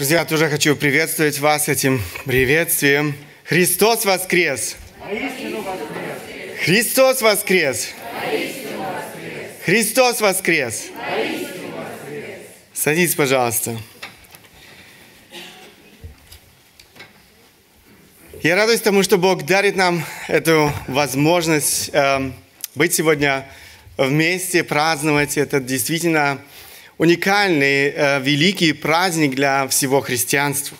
Друзья, я тоже хочу приветствовать вас этим приветствием. Христос воскрес! воскрес! Христос воскрес! Христос воскрес! Садитесь, пожалуйста. Я радуюсь тому, что Бог дарит нам эту возможность э, быть сегодня вместе, праздновать этот действительно уникальный, э, великий праздник для всего христианства.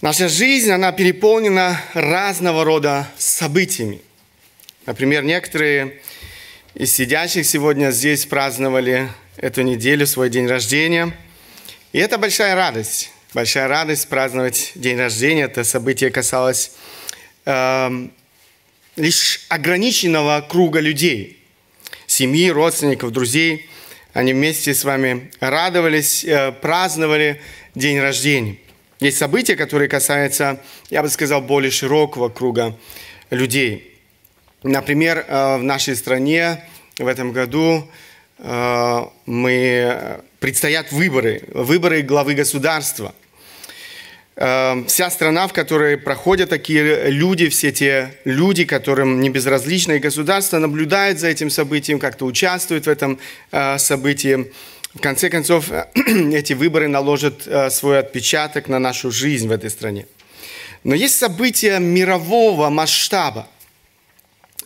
Наша жизнь, она переполнена разного рода событиями. Например, некоторые из сидящих сегодня здесь праздновали эту неделю, свой день рождения. И это большая радость. Большая радость праздновать день рождения. Это событие касалось э, лишь ограниченного круга людей. Семьи, родственников, друзей. Они вместе с вами радовались, э, праздновали день рождения. Есть события, которые касаются, я бы сказал, более широкого круга людей. Например, э, в нашей стране в этом году э, мы предстоят выборы, выборы главы государства – Эм, вся страна, в которой проходят такие люди, все те люди, которым не безразлично, и государство наблюдает за этим событием, как-то участвует в этом э, событии. В конце концов, эти выборы наложат э, свой отпечаток на нашу жизнь в этой стране. Но есть события мирового масштаба.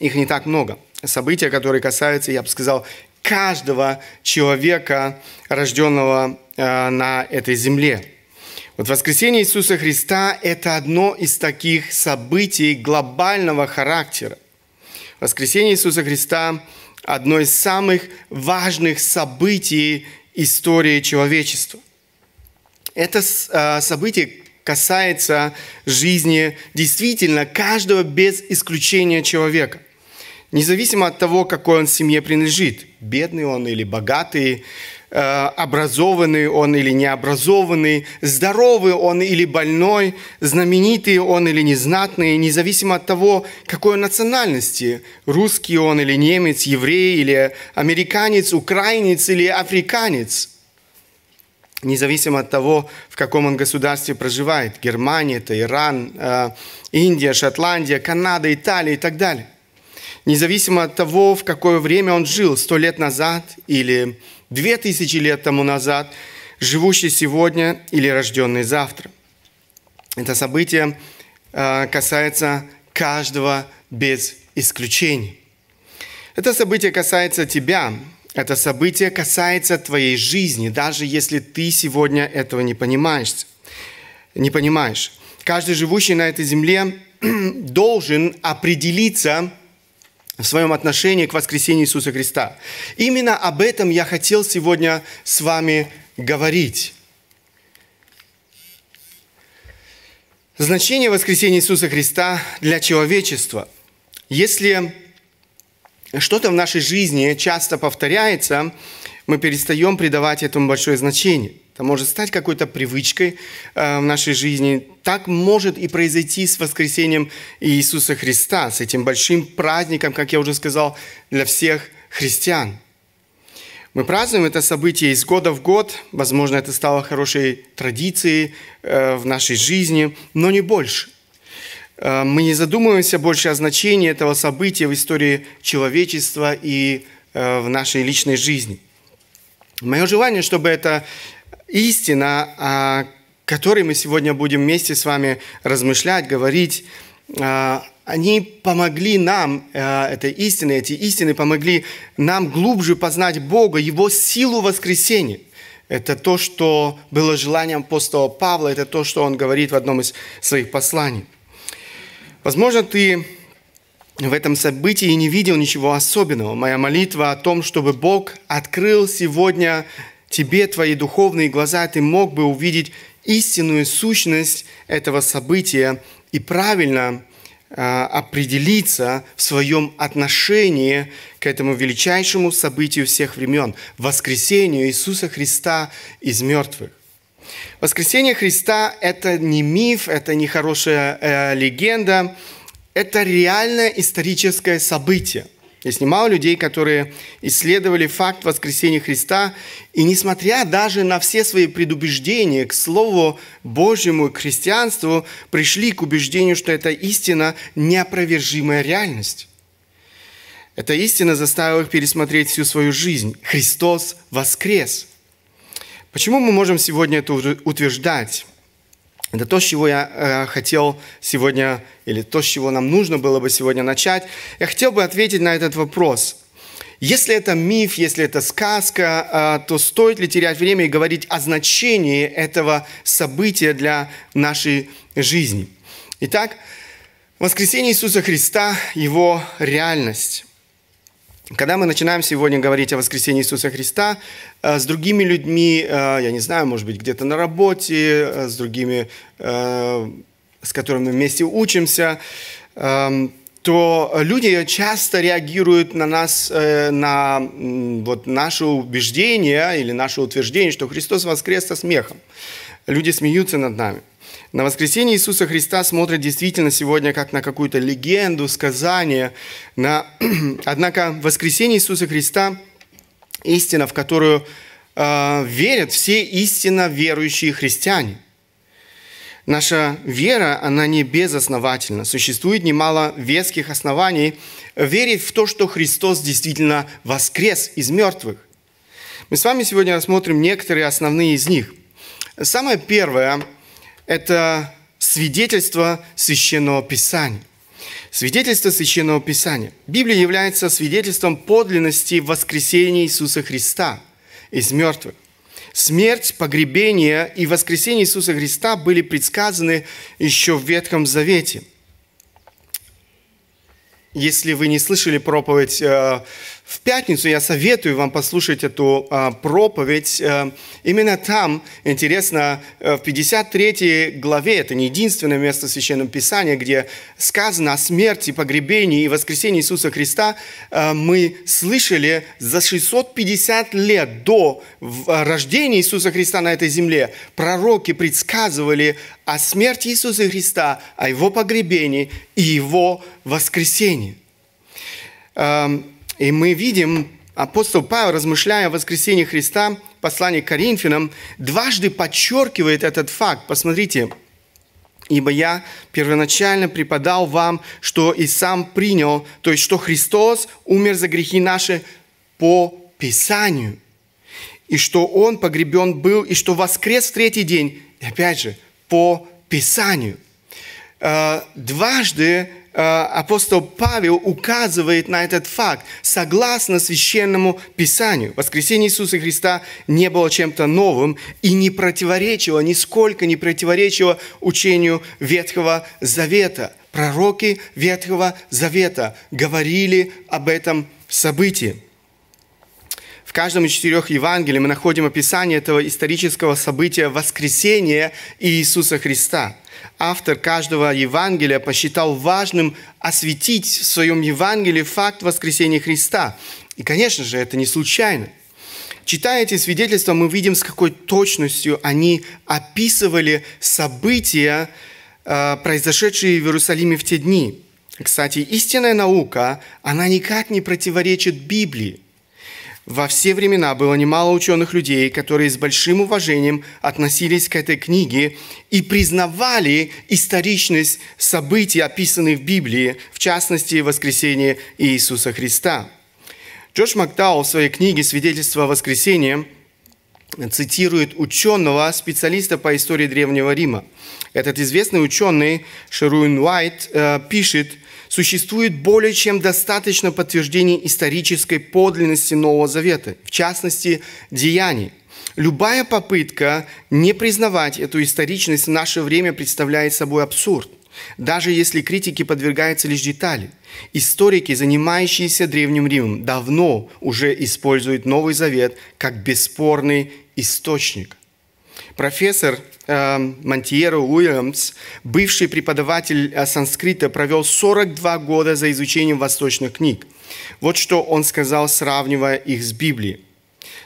Их не так много. События, которые касаются, я бы сказал, каждого человека, рожденного э, на этой земле. Вот воскресение Иисуса Христа – это одно из таких событий глобального характера. Воскресение Иисуса Христа – одно из самых важных событий истории человечества. Это а, событие касается жизни действительно каждого без исключения человека. Независимо от того, какой он семье принадлежит, бедный он или богатый, Э, образованный он или необразованный, здоровый он или больной, знаменитый он или незнатный, независимо от того, какой он национальности, русский он или немец, еврей или американец, украинец или африканец, независимо от того, в каком он государстве проживает, Германия, это Иран, э, Индия, Шотландия, Канада, Италия и так далее. Независимо от того, в какое время он жил, сто лет назад или две тысячи лет тому назад, живущий сегодня или рожденный завтра. Это событие э, касается каждого без исключений. Это событие касается тебя, это событие касается твоей жизни, даже если ты сегодня этого не понимаешь. Не понимаешь. Каждый живущий на этой земле должен определиться в своем отношении к воскресению Иисуса Христа. Именно об этом я хотел сегодня с вами говорить. Значение воскресения Иисуса Христа для человечества. Если что-то в нашей жизни часто повторяется, мы перестаем придавать этому большое значение – это может стать какой-то привычкой э, в нашей жизни. Так может и произойти с воскресением Иисуса Христа, с этим большим праздником, как я уже сказал, для всех христиан. Мы празднуем это событие из года в год. Возможно, это стало хорошей традицией э, в нашей жизни, но не больше. Э, мы не задумываемся больше о значении этого события в истории человечества и в нашей личной жизни. Мое желание, чтобы это истина, о а, которой мы сегодня будем вместе с вами размышлять, говорить, а, они помогли нам, э, это истины, эти истины помогли нам глубже познать Бога, Его силу воскресения. Это то, что было желанием апостола Павла, это то, что он говорит в одном из своих посланий. Возможно, ты в этом событии не видел ничего особенного. Моя молитва о том, чтобы Бог открыл сегодня тебе твои духовные глаза, ты мог бы увидеть истинную сущность этого события и правильно а, определиться в своем отношении к этому величайшему событию всех времен – воскресению Иисуса Христа из мертвых. Воскресение Христа – это не миф, это не хорошая э, легенда, это реальное историческое событие – я снимал людей, которые исследовали факт воскресения Христа, и несмотря даже на все свои предубеждения к Слову Божьему и христианству, пришли к убеждению, что это истина – неопровержимая реальность. Эта истина заставила их пересмотреть всю свою жизнь. Христос воскрес. Почему мы можем сегодня это утверждать? Это то, с чего я э, хотел сегодня, или то, с чего нам нужно было бы сегодня начать. Я хотел бы ответить на этот вопрос. Если это миф, если это сказка, э, то стоит ли терять время и говорить о значении этого события для нашей жизни? Итак, воскресение Иисуса Христа, его реальность. Когда мы начинаем сегодня говорить о воскресении Иисуса Христа э, с другими людьми, э, я не знаю, может быть, где-то на работе, э, с другими, с которыми мы вместе учимся, эм, то люди часто реагируют на нас, на вот наше убеждение или наше утверждение, что Христос воскрес со смехом. Люди смеются над нами – на воскресение Иисуса Христа смотрят действительно сегодня как на какую-то легенду, сказание. На... Однако воскресение Иисуса Христа – истина, в которую э, верят все истинно верующие христиане. Наша вера, она не безосновательна. Существует немало веских оснований верить в то, что Христос действительно воскрес из мертвых. Мы с вами сегодня рассмотрим некоторые основные из них. Самое первое – это свидетельство священного писания. Свидетельство Священного Писания. Библия является свидетельством подлинности воскресения Иисуса Христа из мертвых. Смерть, погребение и воскресение Иисуса Христа были предсказаны еще в Ветхом Завете. Если вы не слышали проповедь э, в пятницу я советую вам послушать эту а, проповедь. А, именно там, интересно, э, в 53 главе, это не единственное место в Священном Писании, где сказано о смерти, погребении и воскресении Иисуса Христа, а, мы слышали за 650 лет до рождения Иисуса Христа на этой земле пророки предсказывали о смерти Иисуса Христа, о его погребении и его воскресении. Эм, и мы видим, апостол Павел, размышляя о воскресении Христа, послание к Коринфянам, дважды подчеркивает этот факт. Посмотрите, «Ибо я первоначально преподал вам, что и сам принял, то есть, что Христос умер за грехи наши по Писанию, и что Он погребен был, и что воскрес в третий день, и опять же, по Писанию». Э, дважды Э, апостол Павел указывает на этот факт. Согласно священному писанию, воскресение Иисуса Христа не было чем-то новым и не противоречило, нисколько не противоречило учению Ветхого Завета. Пророки Ветхого Завета говорили об этом событии. В каждом из четырех Евангелий мы находим описание этого исторического события воскресения Иисуса Христа – автор каждого Евангелия посчитал важным осветить в своем Евангелии факт воскресения Христа. И, конечно же, это не случайно. Читая эти свидетельства, мы видим, с какой точностью они описывали события, э, произошедшие в Иерусалиме в те дни. Кстати, истинная наука, она никак не противоречит Библии. Во все времена было немало ученых людей, которые с большим уважением относились к этой книге и признавали историчность событий, описанных в Библии, в частности, воскресение Иисуса Христа. Джош Макдауэлл в своей книге «Свидетельство о воскресении» цитирует ученого, специалиста по истории Древнего Рима. Этот известный ученый Шеруин Уайт э, пишет – существует более чем достаточно подтверждений исторической подлинности Нового Завета, в частности, деяний. Любая попытка не признавать эту историчность в наше время представляет собой абсурд, даже если критике подвергаются лишь детали. Историки, занимающиеся Древним Римом, давно уже используют Новый Завет как бесспорный источник. Профессор э, Монтьеро Уильямс, бывший преподаватель э, санскрита, провел 42 года за изучением восточных книг. Вот что он сказал, сравнивая их с Библией.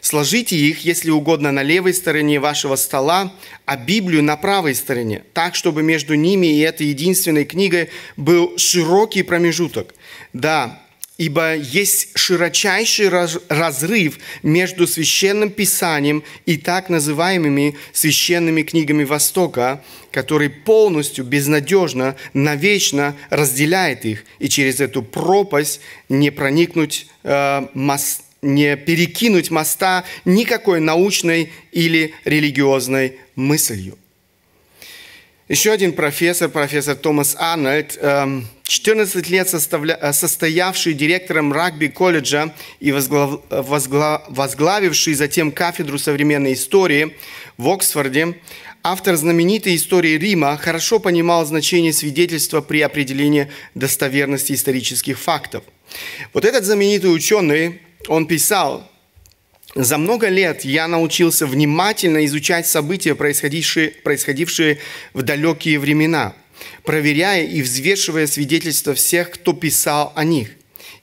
Сложите их, если угодно, на левой стороне вашего стола, а Библию на правой стороне, так, чтобы между ними и этой единственной книгой был широкий промежуток. Да, Ибо есть широчайший разрыв между священным писанием и так называемыми священными книгами Востока, который полностью, безнадежно, навечно разделяет их, и через эту пропасть не проникнуть, э, мос, не перекинуть моста никакой научной или религиозной мыслью. Еще один профессор, профессор Томас Арнольд, эм, 14 лет э, состоявший директором рагби-колледжа и возглавивший затем кафедру современной истории в Оксфорде, автор знаменитой истории Рима хорошо понимал значение свидетельства при определении достоверности исторических фактов. Вот этот знаменитый ученый, он писал, за много лет я научился внимательно изучать события, происходившие, происходившие в далекие времена проверяя и взвешивая свидетельства всех, кто писал о них.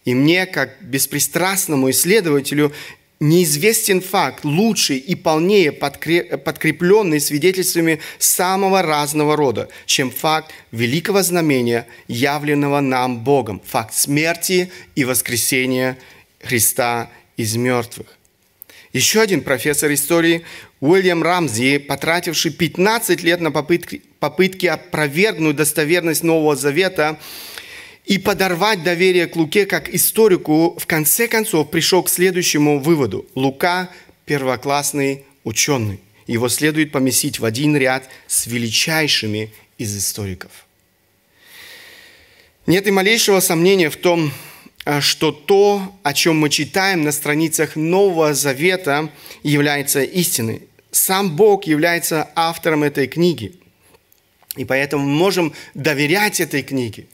И мне, как беспристрастному исследователю, неизвестен факт, лучший и полнее подкрепленный свидетельствами самого разного рода, чем факт великого знамения, явленного нам Богом, факт смерти и воскресения Христа из мертвых. Еще один профессор истории Уильям Рамзи, потративший 15 лет на попытки, попытки опровергнуть достоверность Нового Завета и подорвать доверие к Луке как историку, в конце концов пришел к следующему выводу. Лука – первоклассный ученый. Его следует поместить в один ряд с величайшими из историков. Нет и малейшего сомнения в том, э, что то, о чем мы читаем на страницах Нового Завета, является истиной сам Бог является автором этой книги. И поэтому мы можем доверять этой книге.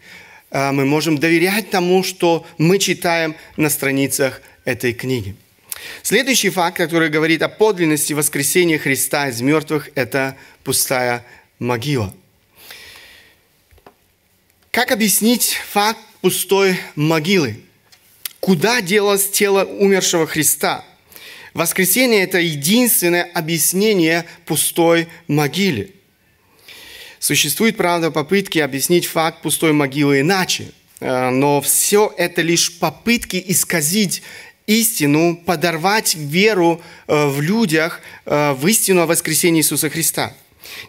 А, мы можем доверять тому, что мы читаем на страницах этой книги. Следующий факт, который говорит о подлинности воскресения Христа из мертвых, это пустая могила. Как объяснить факт пустой могилы? Куда делось тело умершего Христа – Воскресение – это единственное объяснение пустой могилы. Существуют, правда, попытки объяснить факт пустой могилы иначе, э, но все это лишь попытки исказить истину, подорвать веру э, в людях э, в истину о воскресении Иисуса Христа.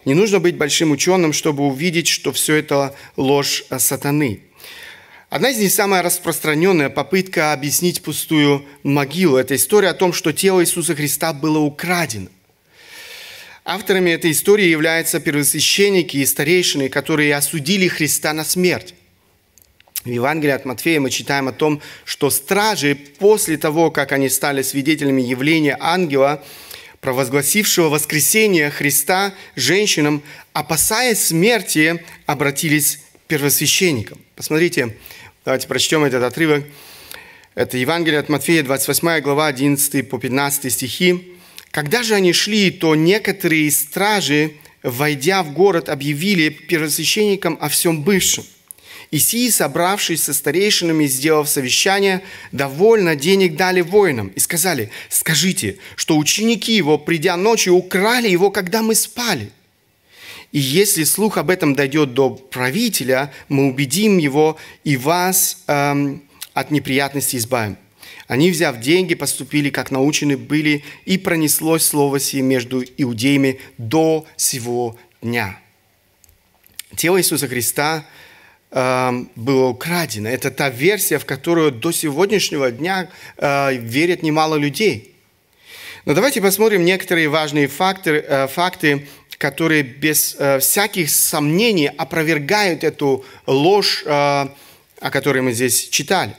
Не нужно быть большим ученым, чтобы увидеть, что все это ложь сатаны – Одна из них самая распространенная попытка объяснить пустую могилу. Это история о том, что тело Иисуса Христа было украдено. Авторами этой истории являются первосвященники и старейшины, которые осудили Христа на смерть. В Евангелии от Матфея мы читаем о том, что стражи после того, как они стали свидетелями явления ангела, провозгласившего воскресение Христа женщинам, опасаясь смерти, обратились к первосвященникам. Посмотрите, Давайте прочтем этот отрывок. Это Евангелие от Матфея, 28 глава, 11 по 15 стихи. «Когда же они шли, то некоторые стражи, войдя в город, объявили первосвященникам о всем бывшем. И сии, собравшись со старейшинами, сделав совещание, довольно денег дали воинам и сказали, «Скажите, что ученики его, придя ночью, украли его, когда мы спали». И если слух об этом дойдет до правителя, мы убедим его и вас эм, от неприятностей избавим. Они, взяв деньги, поступили, как научены были, и пронеслось слово сие между иудеями до сего дня. Тело Иисуса Христа э, было украдено. Это та версия, в которую до сегодняшнего дня э, верят немало людей. Но давайте посмотрим некоторые важные факты, э, факты которые без э, всяких сомнений опровергают эту ложь, э, о которой мы здесь читали.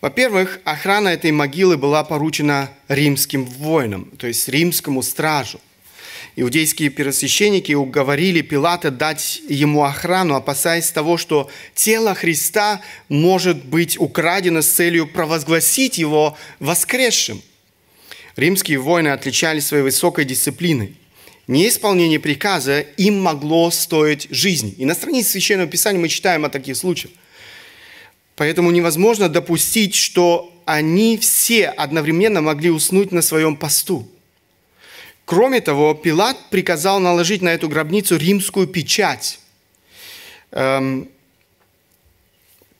Во-первых, охрана этой могилы была поручена римским воинам, то есть римскому стражу. Иудейские первосвященники уговорили Пилата дать ему охрану, опасаясь того, что тело Христа может быть украдено с целью провозгласить его воскресшим. Римские воины отличались своей высокой дисциплиной неисполнение приказа им могло стоить жизни. И на странице Священного Писания мы читаем о таких случаях. Поэтому невозможно допустить, что они все одновременно могли уснуть на своем посту. Кроме того, Пилат приказал наложить на эту гробницу римскую печать эм,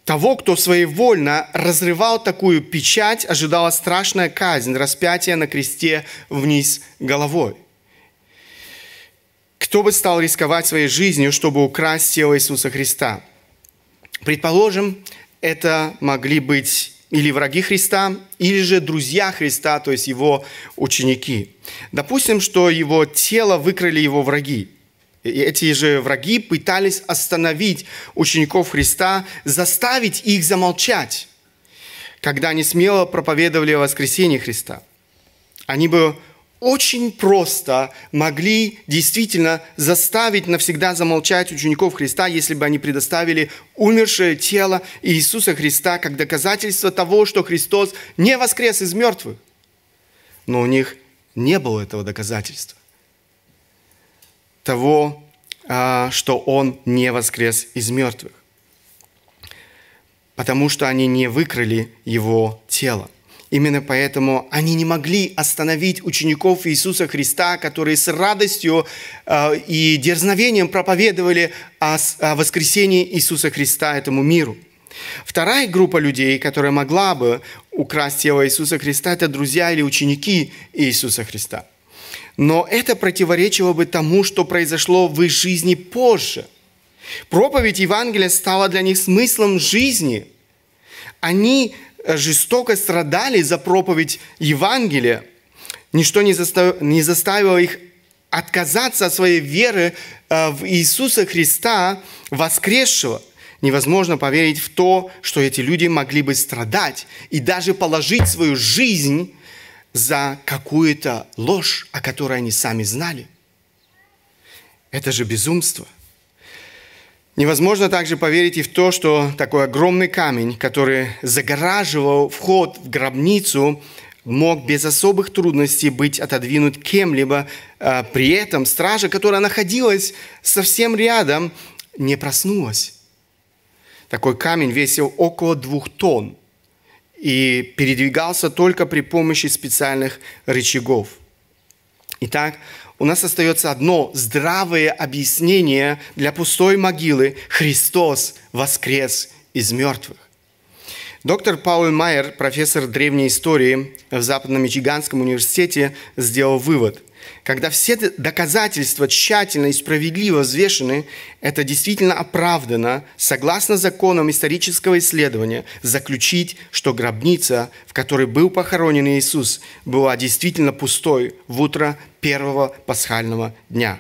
того, кто своевольно разрывал такую печать, ожидала страшная казнь, распятие на кресте вниз головой. Кто бы стал рисковать своей жизнью, чтобы украсть тело Иисуса Христа? Предположим, это могли быть или враги Христа, или же друзья Христа, то есть его ученики. Допустим, что его тело выкрали его враги. И эти же враги пытались остановить учеников Христа, заставить их замолчать, когда они смело проповедовали о воскресении Христа. Они бы очень просто могли действительно заставить навсегда замолчать учеников Христа, если бы они предоставили умершее тело Иисуса Христа как доказательство того, что Христос не воскрес из мертвых. Но у них не было этого доказательства. Того, а, что Он не воскрес из мертвых. Потому что они не выкрали Его тело. Именно поэтому они не могли остановить учеников Иисуса Христа, которые с радостью э, и дерзновением проповедовали о воскресении Иисуса Христа этому миру. Вторая группа людей, которая могла бы украсть тело Иисуса Христа, это друзья или ученики Иисуса Христа. Но это противоречило бы тому, что произошло в их жизни позже. Проповедь Евангелия стала для них смыслом жизни. Они Э, жестоко страдали за проповедь Евангелия, ничто не заставило, их отказаться от своей веры э, в Иисуса Христа, воскресшего. Невозможно поверить в то, что эти люди могли бы страдать и даже положить свою жизнь за какую-то ложь, о которой они сами знали. Это же безумство – Невозможно также поверить и в то, что такой огромный камень, который загораживал вход в гробницу, мог без особых трудностей быть отодвинут кем-либо. А при этом стража, которая находилась совсем рядом, не проснулась. Такой камень весил около двух тонн и передвигался только при помощи специальных рычагов. Итак, у нас остается одно здравое объяснение для пустой могилы – Христос воскрес из мертвых. Доктор Пауль Майер, профессор древней истории в Западном Мичиганском университете, сделал вывод – когда все доказательства тщательно и справедливо взвешены, это действительно оправдано, согласно законам исторического исследования, заключить, что гробница, в которой был похоронен Иисус, была действительно пустой в утро первого пасхального дня.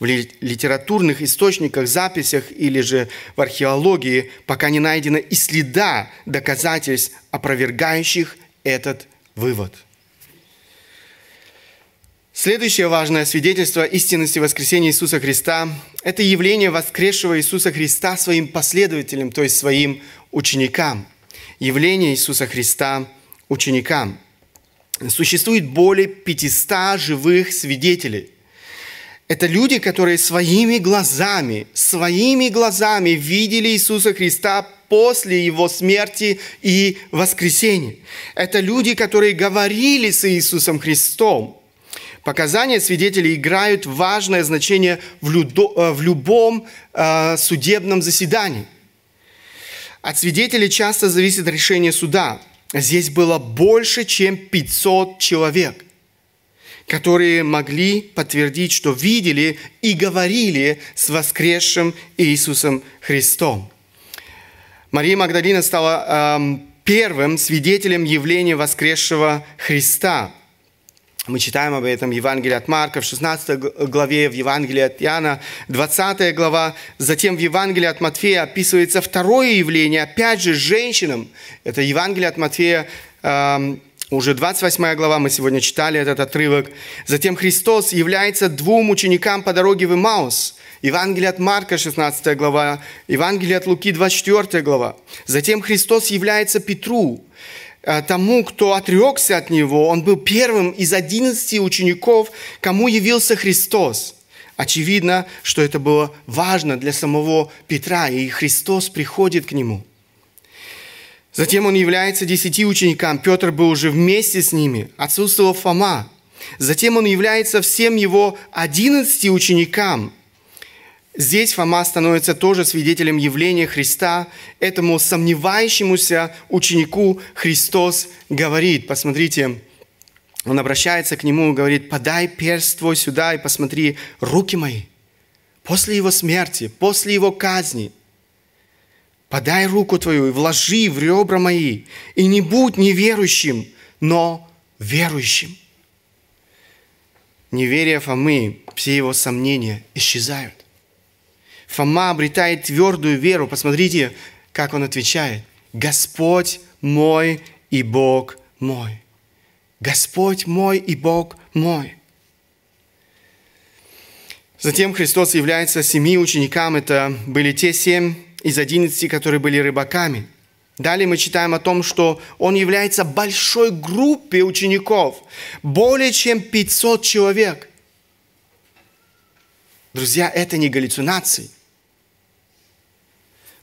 В литературных источниках, записях или же в археологии пока не найдено и следа доказательств, опровергающих этот вывод – Следующее важное свидетельство истинности воскресения Иисуса Христа – это явление воскресшего Иисуса Христа своим последователям, то есть своим ученикам. Явление Иисуса Христа ученикам. Существует более 500 живых свидетелей. Это люди, которые своими глазами, своими глазами видели Иисуса Христа после Его смерти и воскресения. Это люди, которые говорили с Иисусом Христом – Показания свидетелей играют важное значение в, людо, э, в любом э, судебном заседании. От свидетелей часто зависит решение суда. Здесь было больше, чем 500 человек, которые могли подтвердить, что видели и говорили с воскресшим Иисусом Христом. Мария Магдалина стала э, первым свидетелем явления воскресшего Христа – мы читаем об этом Евангелие от Марка в 16 главе, в Евангелии от Иоанна 20 глава. Затем в Евангелии от Матфея описывается второе явление, опять же, женщинам. Это Евангелие от Матфея, э, уже 28 глава, мы сегодня читали этот отрывок. Затем Христос является двум ученикам по дороге в Имаус – Евангелие от Марка, 16 глава, Евангелие от Луки, 24 глава. Затем Христос является Петру, Э, тому, кто отрекся от него. Он был первым из одиннадцати учеников, кому явился Христос. Очевидно, что это было важно для самого Петра, и Христос приходит к нему. Затем он является десяти ученикам, Петр был уже вместе с ними, отсутствовал Фома. Затем он является всем его одиннадцати ученикам – Здесь Фома становится тоже свидетелем явления Христа. Этому сомневающемуся ученику Христос говорит, посмотрите, он обращается к нему и говорит, подай перст твой сюда и посмотри руки мои. После его смерти, после его казни, подай руку твою и вложи в ребра мои, и не будь неверующим, но верующим. Неверие Фомы, все его сомнения исчезают. Фома обретает твердую веру. Посмотрите, как он отвечает. «Господь мой и Бог мой». «Господь мой и Бог мой». Затем Христос является семи ученикам. Это были те семь из одиннадцати, которые были рыбаками. Далее мы читаем о том, что он является большой группе учеников, более чем 500 человек. Друзья, это не галлюцинации –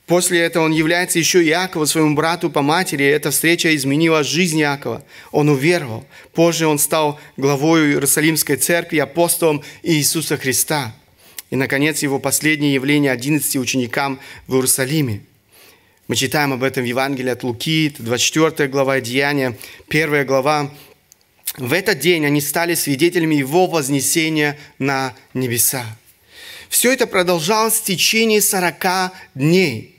После этого он является еще Иакова, своему брату по матери. Эта встреча изменила жизнь Иакова. Он уверовал. Позже он стал главой Иерусалимской церкви, апостолом Иисуса Христа. И, наконец, его последнее явление 11 ученикам в Иерусалиме. Мы читаем об этом в Евангелии от Луки, 24 глава Деяния, 1 глава. В этот день они стали свидетелями его вознесения на небеса. Все это продолжалось в течение 40 дней –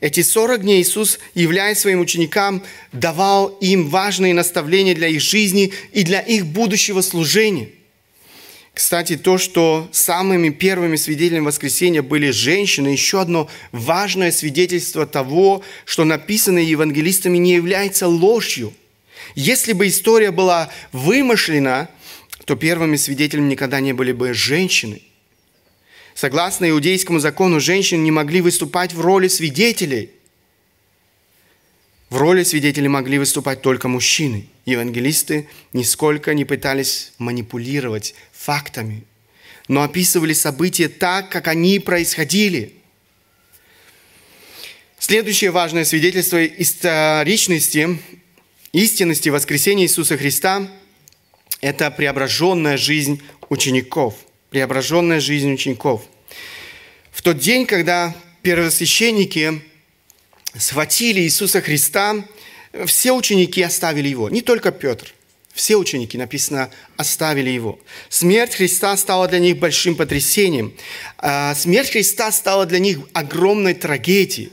эти 40 дней Иисус, являясь своим ученикам, давал им важные наставления для их жизни и для их будущего служения. Кстати, то, что самыми первыми свидетелями воскресения были женщины, еще одно важное свидетельство того, что написанное евангелистами не является ложью. Если бы история была вымышлена, то первыми свидетелями никогда не были бы женщины – Согласно иудейскому закону, женщины не могли выступать в роли свидетелей. В роли свидетелей могли выступать только мужчины. Евангелисты нисколько не пытались манипулировать фактами, но описывали события так, как они происходили. Следующее важное свидетельство историчности, истинности воскресения Иисуса Христа – это преображенная жизнь учеников – преображенная жизнь учеников. В тот день, когда первосвященники схватили Иисуса Христа, все ученики оставили его, не только Петр. Все ученики, написано, оставили его. Смерть Христа стала для них большим потрясением. А, смерть Христа стала для них огромной трагедией.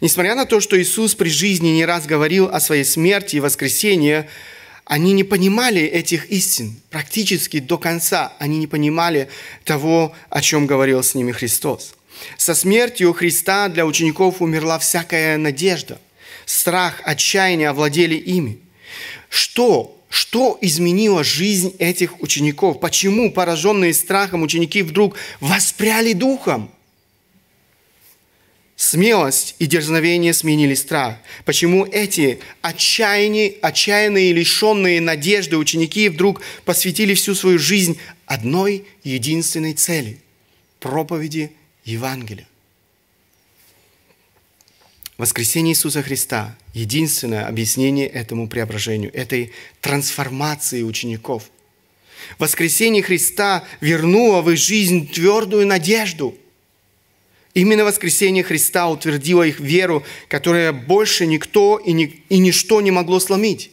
Несмотря на то, что Иисус при жизни не раз говорил о своей смерти и воскресении, они не понимали этих истин практически до конца. Они не понимали того, о чем говорил с ними Христос. Со смертью Христа для учеников умерла всякая надежда. Страх, отчаяние овладели ими. Что что изменило жизнь этих учеников? Почему пораженные страхом ученики вдруг воспряли духом? Смелость и дерзновение сменили страх. Почему эти отчаянные, отчаянные, лишенные надежды ученики вдруг посвятили всю свою жизнь одной единственной цели – проповеди Евангелия? Воскресение Иисуса Христа – единственное объяснение этому преображению, этой трансформации учеников. Воскресение Христа вернуло в их жизнь твердую надежду – Именно воскресение Христа утвердило их веру, которая больше никто и, ни, и ничто не могло сломить,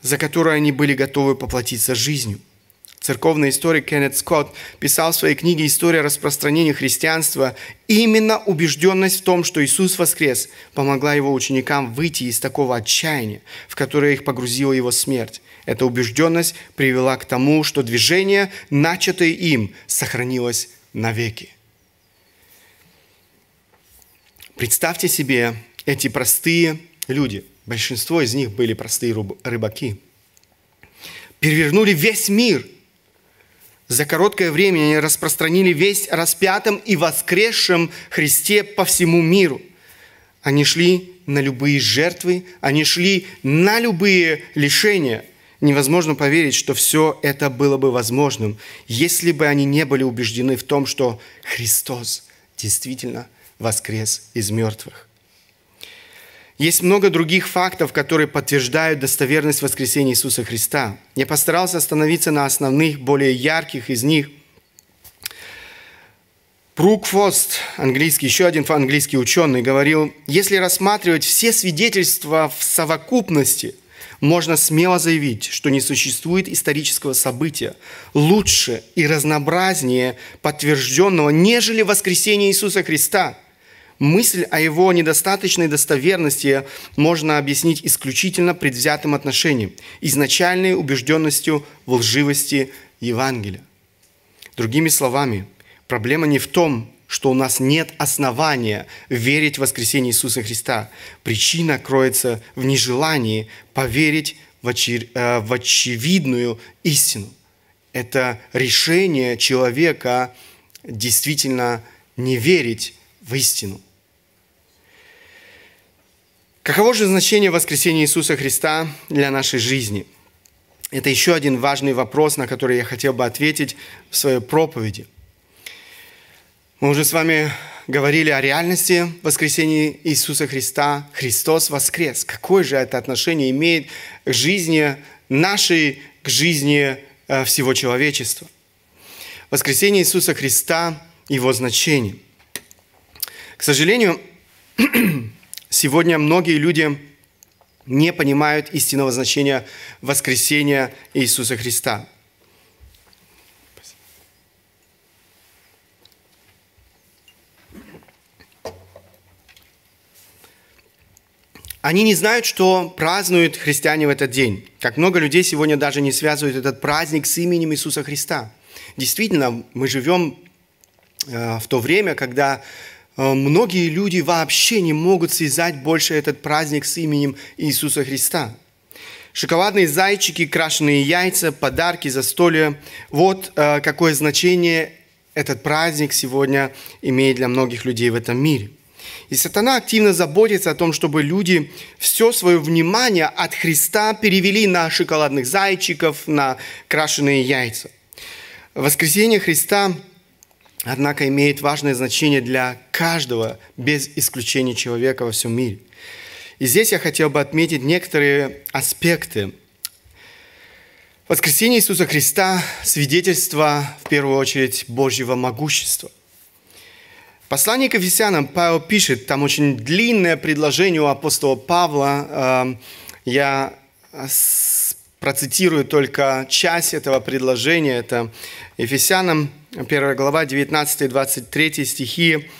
за которую они были готовы поплатиться жизнью. Церковный историк Кеннет Скотт писал в своей книге «История распространения христианства» именно убежденность в том, что Иисус воскрес, помогла его ученикам выйти из такого отчаяния, в которое их погрузила его смерть. Эта убежденность привела к тому, что движение, начатое им, сохранилось навеки. Представьте себе эти простые люди. Большинство из них были простые рыбаки. Перевернули весь мир. За короткое время они распространили весь о распятом и воскресшем Христе по всему миру. Они шли на любые жертвы, они шли на любые лишения. Невозможно поверить, что все это было бы возможным, если бы они не были убеждены в том, что Христос действительно воскрес из мертвых. Есть много других фактов, которые подтверждают достоверность воскресения Иисуса Христа. Я постарался остановиться на основных, более ярких из них. Брукфост, английский, еще один английский ученый, говорил, если рассматривать все свидетельства в совокупности, можно смело заявить, что не существует исторического события лучше и разнообразнее подтвержденного, нежели воскресение Иисуса Христа – Мысль о его недостаточной достоверности можно объяснить исключительно предвзятым отношением, изначальной убежденностью в лживости Евангелия. Другими словами, проблема не в том, что у нас нет основания верить в воскресение Иисуса Христа. Причина кроется в нежелании поверить в, очер... Э, в очевидную истину. Это решение человека действительно не верить в истину. Каково же значение воскресения Иисуса Христа для нашей жизни? Это еще один важный вопрос, на который я хотел бы ответить в своей проповеди. Мы уже с вами говорили о реальности воскресения Иисуса Христа. Христос воскрес. Какое же это отношение имеет к жизни нашей, к жизни э, всего человечества? Воскресение Иисуса Христа, его значение. К сожалению, сегодня многие люди не понимают истинного значения воскресения Иисуса Христа. Они не знают, что празднуют христиане в этот день. Как много людей сегодня даже не связывают этот праздник с именем Иисуса Христа. Действительно, мы живем э, в то время, когда Э, многие люди вообще не могут связать больше этот праздник с именем Иисуса Христа. Шоколадные зайчики, крашеные яйца, подарки, застолья – вот э, какое значение этот праздник сегодня имеет для многих людей в этом мире. И сатана активно заботится о том, чтобы люди все свое внимание от Христа перевели на шоколадных зайчиков, на крашеные яйца. Воскресение Христа – однако имеет важное значение для каждого, без исключения человека во всем мире. И здесь я хотел бы отметить некоторые аспекты. Воскресение Иисуса Христа – свидетельство, в первую очередь, Божьего могущества. Послание к Ефесянам Павел пишет, там очень длинное предложение у апостола Павла, эм, я процитирую только часть этого предложения. Это Ефесянам 1 глава 19-23 стихи.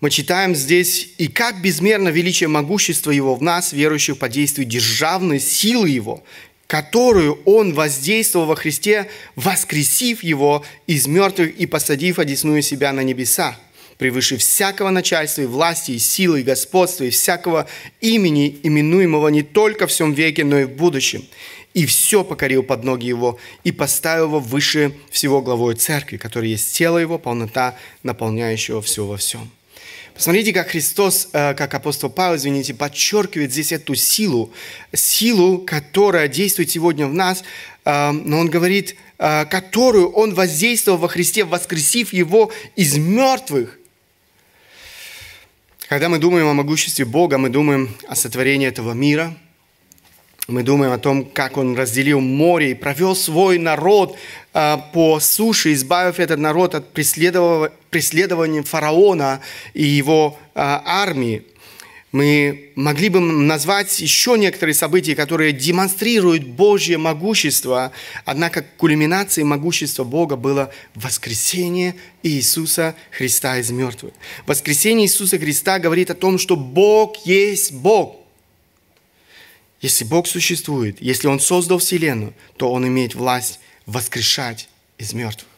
Мы читаем здесь, «И как безмерно величие могущества Его в нас, верующих по действию державной силы Его, которую Он воздействовал во Христе, воскресив Его из мертвых и посадив одесную себя на небеса, превыше всякого начальства и власти, и силы, и господства, и всякого имени, именуемого не только в всем веке, но и в будущем. И все покорил под ноги его, и поставил его выше всего главой церкви, которая есть тело его, полнота, наполняющего все во всем. Посмотрите, как Христос, э, как апостол Павел, извините, подчеркивает здесь эту силу, силу, которая действует сегодня в нас, э, но он говорит, э, которую он воздействовал во Христе, воскресив его из мертвых. Когда мы думаем о могуществе Бога, мы думаем о сотворении этого мира. Мы думаем о том, как Он разделил море и провел свой народ а, по суше, избавив этот народ от преследования фараона и его а, армии мы могли бы назвать еще некоторые события, которые демонстрируют Божье могущество, однако кульминацией могущества Бога было воскресение Иисуса Христа из мертвых. Воскресение Иисуса Христа говорит о том, что Бог есть Бог. Если Бог существует, если Он создал Вселенную, то Он имеет власть воскрешать из мертвых.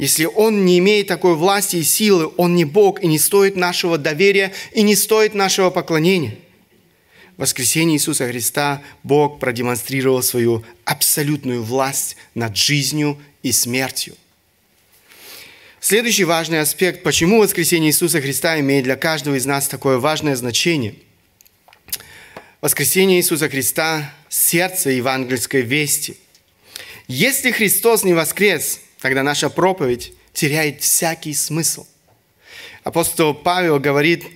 Если Он не имеет такой власти и силы, Он не Бог и не стоит нашего доверия и не стоит нашего поклонения. В воскресении Иисуса Христа Бог продемонстрировал свою абсолютную власть над жизнью и смертью. Следующий важный аспект, почему воскресение Иисуса Христа имеет для каждого из нас такое важное значение. Воскресение Иисуса Христа – сердце евангельской вести. Если Христос не воскрес, Тогда наша проповедь теряет всякий смысл. Апостол Павел говорит,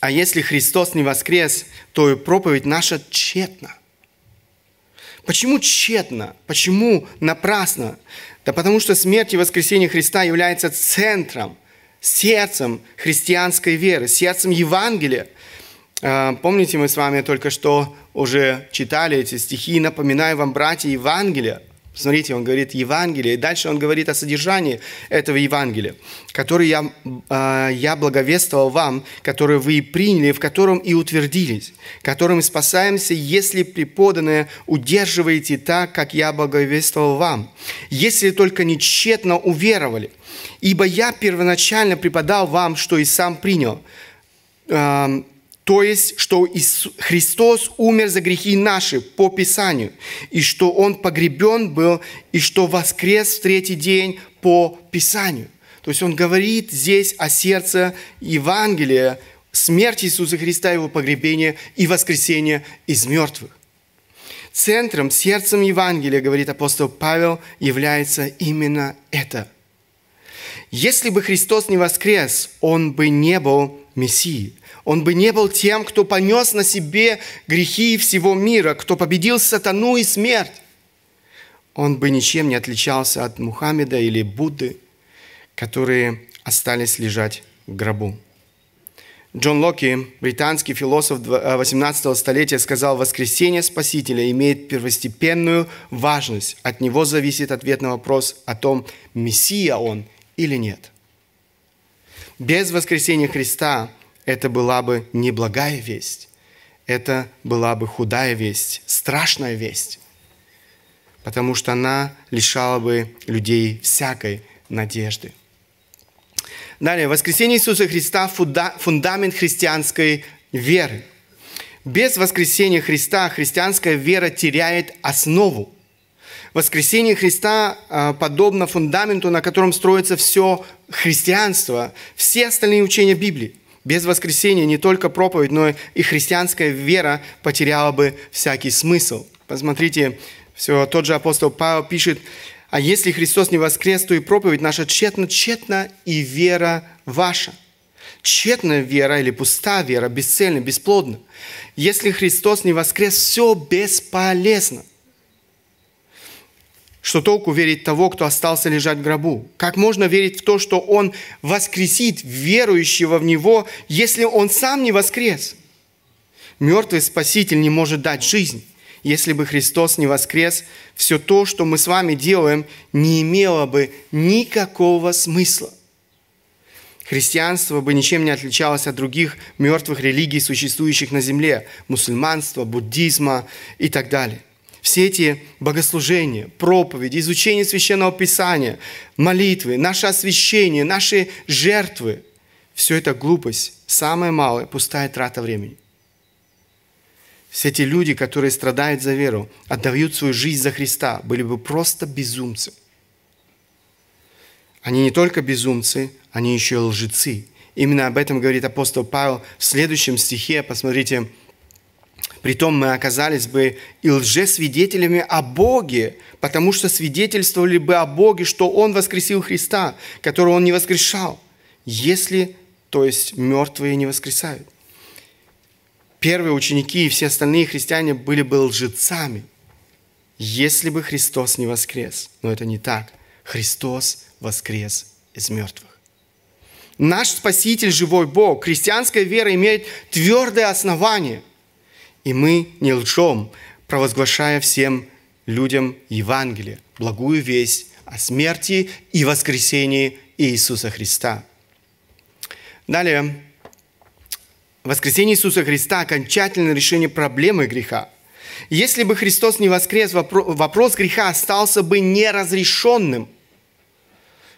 а если Христос не воскрес, то и проповедь наша тщетна. Почему тщетно? Почему напрасно? Да потому что смерть и воскресение Христа является центром, сердцем христианской веры, сердцем Евангелия. А, помните, мы с вами только что уже читали эти стихи. Напоминаю вам, братья, Евангелия – Смотрите, он говорит Евангелие, и дальше он говорит о содержании этого Евангелия, который я, э, я благовествовал вам, которое вы и приняли, в котором и утвердились, которым спасаемся, если преподанное удерживаете так, как я благовествовал вам, если только не тщетно уверовали. Ибо я первоначально преподал вам, что и сам принял, э, то есть, что Христос умер за грехи наши по Писанию, и что Он погребен был, и что воскрес в третий день по Писанию. То есть он говорит здесь о сердце Евангелия, смерти Иисуса Христа, его погребения и воскресения из мертвых. Центром, сердцем Евангелия, говорит апостол Павел, является именно это. Если бы Христос не воскрес, он бы не был Мессией он бы не был тем, кто понес на себе грехи всего мира, кто победил сатану и смерть. Он бы ничем не отличался от Мухаммеда или Будды, которые остались лежать в гробу. Джон Локи, британский философ 18 э, столетия, сказал, воскресение Спасителя имеет первостепенную важность. От него зависит ответ на вопрос о том, Мессия он или нет. Без воскресения Христа – это была бы неблагая весть, это была бы худая весть, страшная весть, потому что она лишала бы людей всякой надежды. Далее, воскресение Иисуса Христа – фундамент христианской веры. Без воскресения Христа христианская вера теряет основу. Воскресение Христа а, подобно фундаменту, на котором строится все христианство, все остальные учения Библии. Без воскресения не только проповедь, но и христианская вера потеряла бы всякий смысл. Посмотрите, все тот же апостол Павел пишет, а если Христос не воскрес, то и проповедь наша тщетна, тщетна и вера ваша. Тщетная вера или пустая вера, бесцельна, бесплодна. Если Христос не воскрес, все бесполезно. Что толку верить того, кто остался лежать в гробу? Как можно верить в то, что Он воскресит верующего в Него, если Он сам не воскрес? Мертвый Спаситель не может дать жизнь. Если бы Христос не воскрес, все то, что мы с вами делаем, не имело бы никакого смысла. Христианство бы ничем не отличалось от других мертвых религий, существующих на земле, мусульманства, буддизма и так далее – все эти богослужения, проповеди, изучение священного писания, молитвы, наше освящение, наши жертвы, все это глупость, самая малая, пустая трата времени. Все эти люди, которые страдают за веру, отдают свою жизнь за Христа, были бы просто безумцы. Они не только безумцы, они еще и лжецы. Именно об этом говорит апостол Павел в следующем стихе, посмотрите, Притом мы оказались бы и лжесвидетелями о Боге, потому что свидетельствовали бы о Боге, что Он воскресил Христа, которого Он не воскрешал, если, то есть, мертвые не воскресают. Первые ученики и все остальные христиане были бы лжецами, если бы Христос не воскрес. Но это не так. Христос воскрес из мертвых. Наш Спаситель – живой Бог. Христианская вера имеет твердое основание – и мы не лжем, провозглашая всем людям Евангелие, благую весть о смерти и воскресении Иисуса Христа. Далее, воскресение Иисуса Христа – окончательное решение проблемы греха. Если бы Христос не воскрес, вопрос греха остался бы неразрешенным.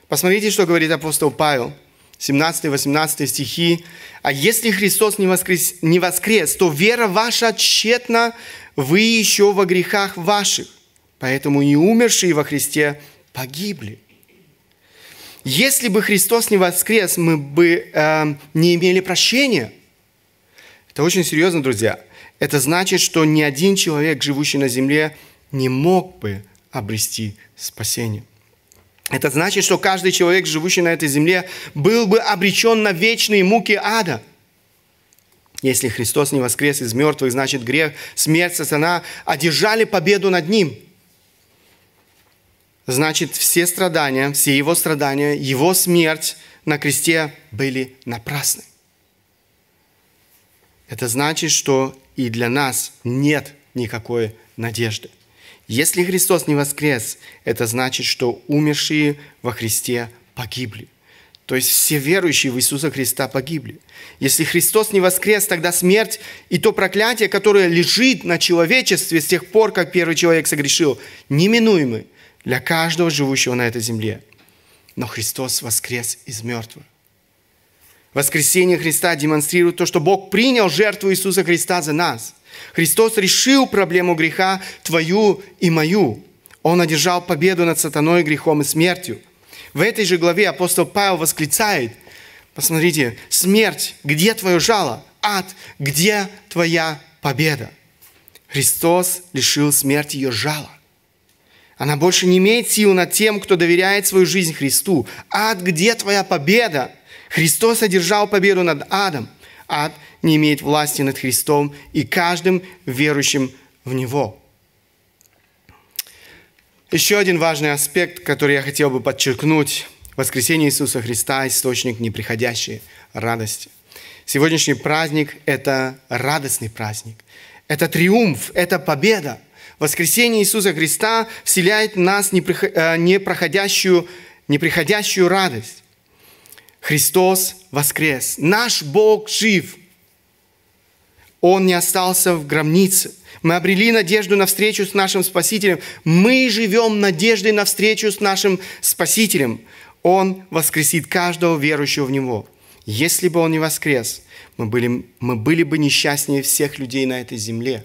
Посмотрите, что говорит апостол Павел – 17-18 стихи. «А если Христос не воскрес, не воскрес, то вера ваша тщетна, вы еще во грехах ваших, поэтому и умершие во Христе погибли». Если бы Христос не воскрес, мы бы э, не имели прощения. Это очень серьезно, друзья. Это значит, что ни один человек, живущий на земле, не мог бы обрести спасение. Это значит, что каждый человек, живущий на этой земле, был бы обречен на вечные муки ада. Если Христос не воскрес из мертвых, значит грех, смерть, сатана одержали победу над ним. Значит, все страдания, все его страдания, его смерть на кресте были напрасны. Это значит, что и для нас нет никакой надежды. Если Христос не воскрес, это значит, что умершие во Христе погибли. То есть все верующие в Иисуса Христа погибли. Если Христос не воскрес, тогда смерть и то проклятие, которое лежит на человечестве с тех пор, как первый человек согрешил, неминуемы для каждого живущего на этой земле. Но Христос воскрес из мертвых. Воскресение Христа демонстрирует то, что Бог принял жертву Иисуса Христа за нас – Христос решил проблему греха твою и мою. Он одержал победу над сатаной, грехом и смертью. В этой же главе апостол Павел восклицает, посмотрите, смерть, где твое жало? Ад, где твоя победа? Христос лишил смерти ее жала. Она больше не имеет сил над тем, кто доверяет свою жизнь Христу. Ад, где твоя победа? Христос одержал победу над адом. Ад не имеет власти над Христом и каждым верующим в Него. Еще один важный аспект, который я хотел бы подчеркнуть. Воскресение Иисуса Христа – источник неприходящей радости. Сегодняшний праздник – это радостный праздник. Это триумф, это победа. Воскресение Иисуса Христа вселяет в нас э, непроходящую, неприходящую радость. Христос воскрес. Наш Бог жив – он не остался в гробнице. Мы обрели надежду на встречу с нашим Спасителем. Мы живем надеждой на встречу с нашим Спасителем. Он воскресит каждого верующего в Него. Если бы Он не воскрес, мы были, мы были бы несчастнее всех людей на этой земле.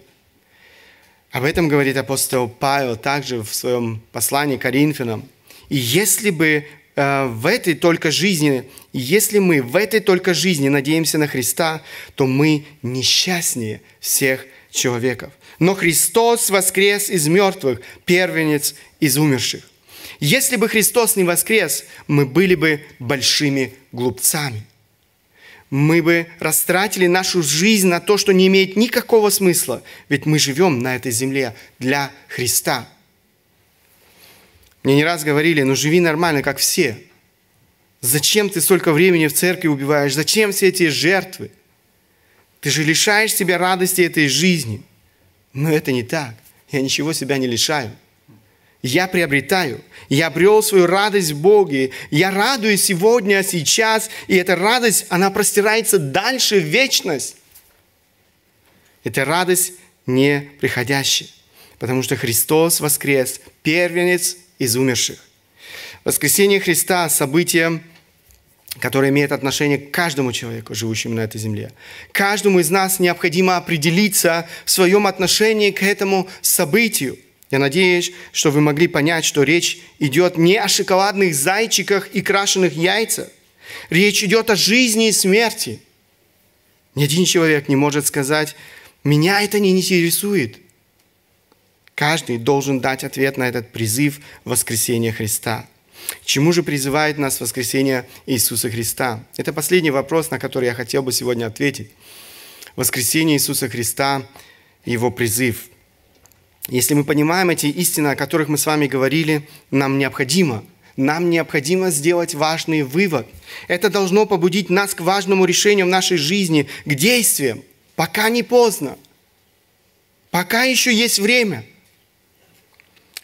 Об этом говорит апостол Павел также в своем послании к Коринфянам. И если бы Э, в этой только жизни, если мы в этой только жизни надеемся на Христа, то мы несчастнее всех человеков. Но Христос воскрес из мертвых, первенец из умерших. Если бы Христос не воскрес, мы были бы большими глупцами. Мы бы растратили нашу жизнь на то, что не имеет никакого смысла, ведь мы живем на этой земле для Христа – мне не раз говорили, ну живи нормально, как все. Зачем ты столько времени в церкви убиваешь? Зачем все эти жертвы? Ты же лишаешь себя радости этой жизни. Но это не так. Я ничего себя не лишаю. Я приобретаю. Я обрел свою радость в Боге. Я радуюсь сегодня, а сейчас. И эта радость, она простирается дальше в вечность. Это радость не приходящая. Потому что Христос воскрес, первенец из умерших. Воскресение Христа – событие, которое имеет отношение к каждому человеку, живущему на этой земле. Каждому из нас необходимо определиться в своем отношении к этому событию. Я надеюсь, что вы могли понять, что речь идет не о шоколадных зайчиках и крашеных яйцах. Речь идет о жизни и смерти. Ни один человек не может сказать, меня это не интересует – Каждый должен дать ответ на этот призыв воскресения Христа. чему же призывает нас воскресение Иисуса Христа? Это последний вопрос, на который я хотел бы сегодня ответить. Воскресение Иисуса Христа – Его призыв. Если мы понимаем эти истины, о которых мы с вами говорили, нам необходимо нам необходимо сделать важный вывод. Это должно побудить нас к важному решению в нашей жизни, к действиям, пока не поздно, пока еще есть время –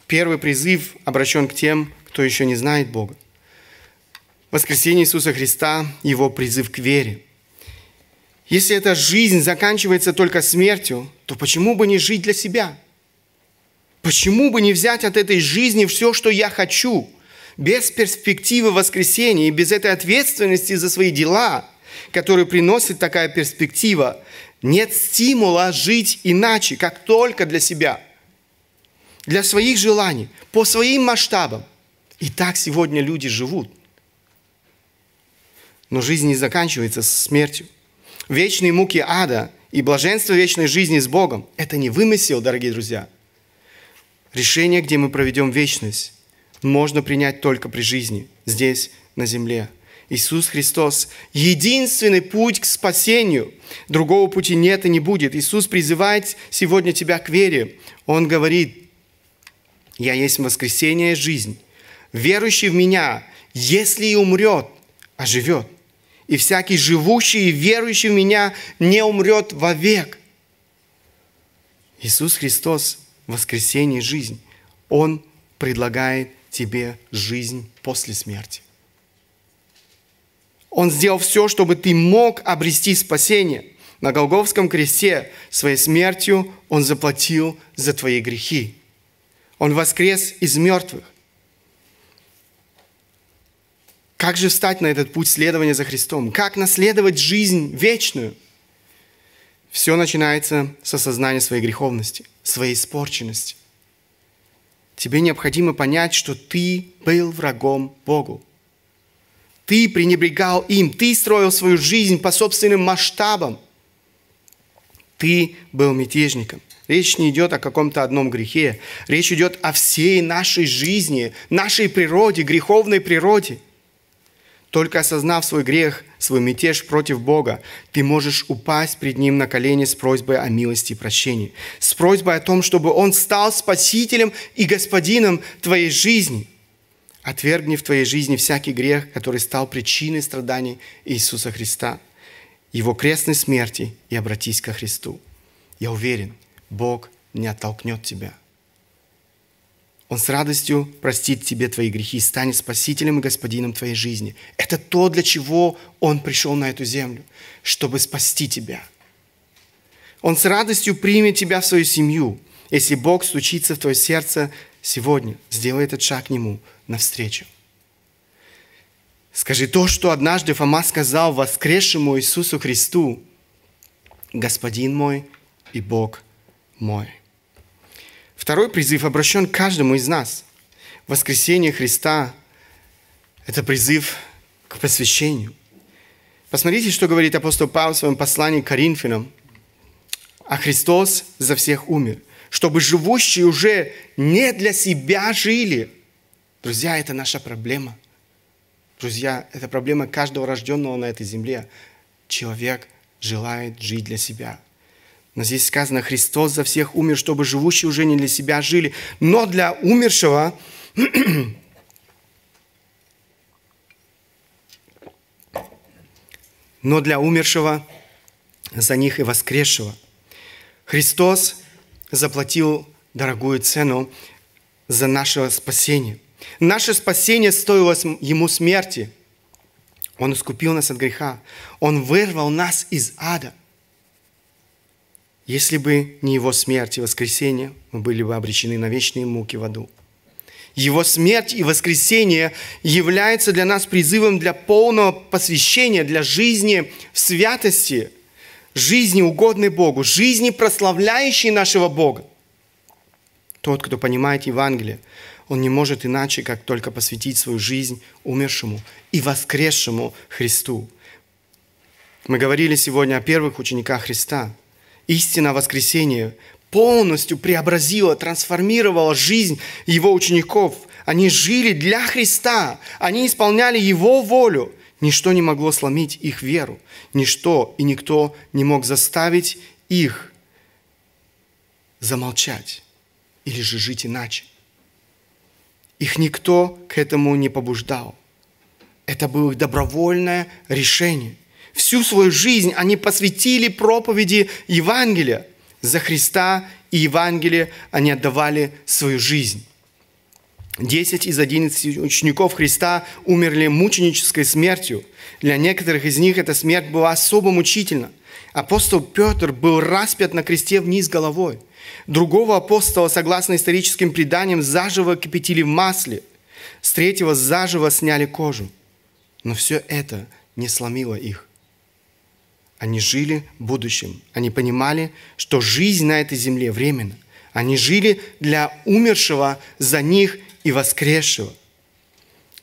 Первый призыв обращен к тем, кто еще не знает Бога. Воскресение Иисуса Христа – его призыв к вере. Если эта жизнь заканчивается только смертью, то почему бы не жить для себя? Почему бы не взять от этой жизни все, что я хочу, без перспективы воскресения и без этой ответственности за свои дела, которые приносит такая перспектива? Нет стимула жить иначе, как только для себя – для своих желаний, по своим масштабам. И так сегодня люди живут. Но жизнь не заканчивается смертью. Вечные муки ада и блаженство вечной жизни с Богом – это не вымысел, дорогие друзья. Решение, где мы проведем вечность, можно принять только при жизни, здесь, на земле. Иисус Христос – единственный путь к спасению. Другого пути нет и не будет. Иисус призывает сегодня тебя к вере. Он говорит – я есть воскресение и жизнь. Верующий в меня, если и умрет, оживет. А и всякий живущий и верующий в меня не умрет вовек. Иисус Христос – воскресение и жизнь. Он предлагает тебе жизнь после смерти. Он сделал все, чтобы ты мог обрести спасение. На Голговском кресте своей смертью Он заплатил за твои грехи. Он воскрес из мертвых. Как же встать на этот путь следования за Христом? Как наследовать жизнь вечную? Все начинается с осознания своей греховности, своей испорченности. Тебе необходимо понять, что ты был врагом Богу. Ты пренебрегал им, ты строил свою жизнь по собственным масштабам. Ты был мятежником. Речь не идет о каком-то одном грехе. Речь идет о всей нашей жизни, нашей природе, греховной природе. Только осознав свой грех, свой мятеж против Бога, ты можешь упасть пред Ним на колени с просьбой о милости и прощении, с просьбой о том, чтобы Он стал Спасителем и Господином твоей жизни – отвергни в твоей жизни всякий грех, который стал причиной страданий Иисуса Христа, Его крестной смерти, и обратись ко Христу. Я уверен – Бог не оттолкнет тебя. Он с радостью простит тебе твои грехи, и станет спасителем и господином твоей жизни. Это то, для чего Он пришел на эту землю, чтобы спасти тебя. Он с радостью примет тебя в свою семью, если Бог стучится в твое сердце сегодня, сделай этот шаг к Нему навстречу. Скажи то, что однажды Фома сказал воскресшему Иисусу Христу, «Господин мой и Бог мой. Второй призыв обращен к каждому из нас. Воскресение Христа – это призыв к посвящению. Посмотрите, что говорит апостол Павел в своем послании к Коринфянам. «А Христос за всех умер, чтобы живущие уже не для себя жили». Друзья, это наша проблема. Друзья, это проблема каждого рожденного на этой земле. Человек желает жить для себя, но здесь сказано, Христос за всех умер, чтобы живущие уже не для себя жили, но для умершего но для умершего за них и воскресшего. Христос заплатил дорогую цену за наше спасение. Наше спасение стоило Ему смерти. Он искупил нас от греха. Он вырвал нас из ада – если бы не Его смерть и воскресение, мы были бы обречены на вечные муки в аду. Его смерть и воскресение являются для нас призывом для полного посвящения, для жизни в святости, жизни угодной Богу, жизни, прославляющей нашего Бога. Тот, кто понимает Евангелие, он не может иначе, как только посвятить свою жизнь умершему и воскресшему Христу. Мы говорили сегодня о первых учениках Христа – истина воскресения полностью преобразила, трансформировала жизнь его учеников. Они жили для Христа, они исполняли его волю. Ничто не могло сломить их веру, ничто и никто не мог заставить их замолчать или же жить иначе. Их никто к этому не побуждал. Это было их добровольное решение – всю свою жизнь они посвятили проповеди Евангелия. За Христа и Евангелие они отдавали свою жизнь. Десять из одиннадцати учеников Христа умерли мученической смертью. Для некоторых из них эта смерть была особо мучительна. Апостол Петр был распят на кресте вниз головой. Другого апостола, согласно историческим преданиям, заживо кипятили в масле. С третьего заживо сняли кожу. Но все это не сломило их. Они жили будущим. Они понимали, что жизнь на этой земле временна. Они жили для умершего за них и воскресшего.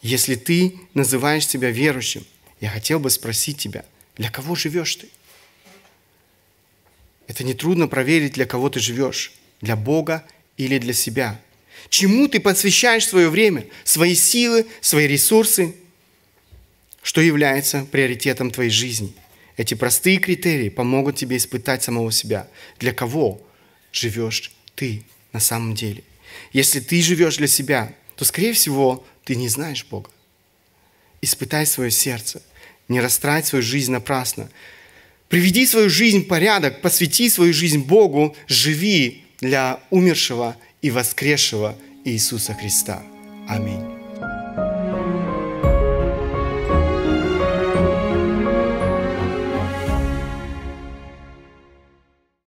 Если ты называешь себя верующим, я хотел бы спросить тебя, для кого живешь ты? Это нетрудно проверить, для кого ты живешь, для Бога или для себя. Чему ты посвящаешь свое время, свои силы, свои ресурсы? Что является приоритетом твоей жизни – эти простые критерии помогут тебе испытать самого себя. Для кого живешь ты на самом деле? Если ты живешь для себя, то, скорее всего, ты не знаешь Бога. Испытай свое сердце. Не растрать свою жизнь напрасно. Приведи свою жизнь в порядок, посвяти свою жизнь Богу, живи для умершего и воскресшего Иисуса Христа. Аминь.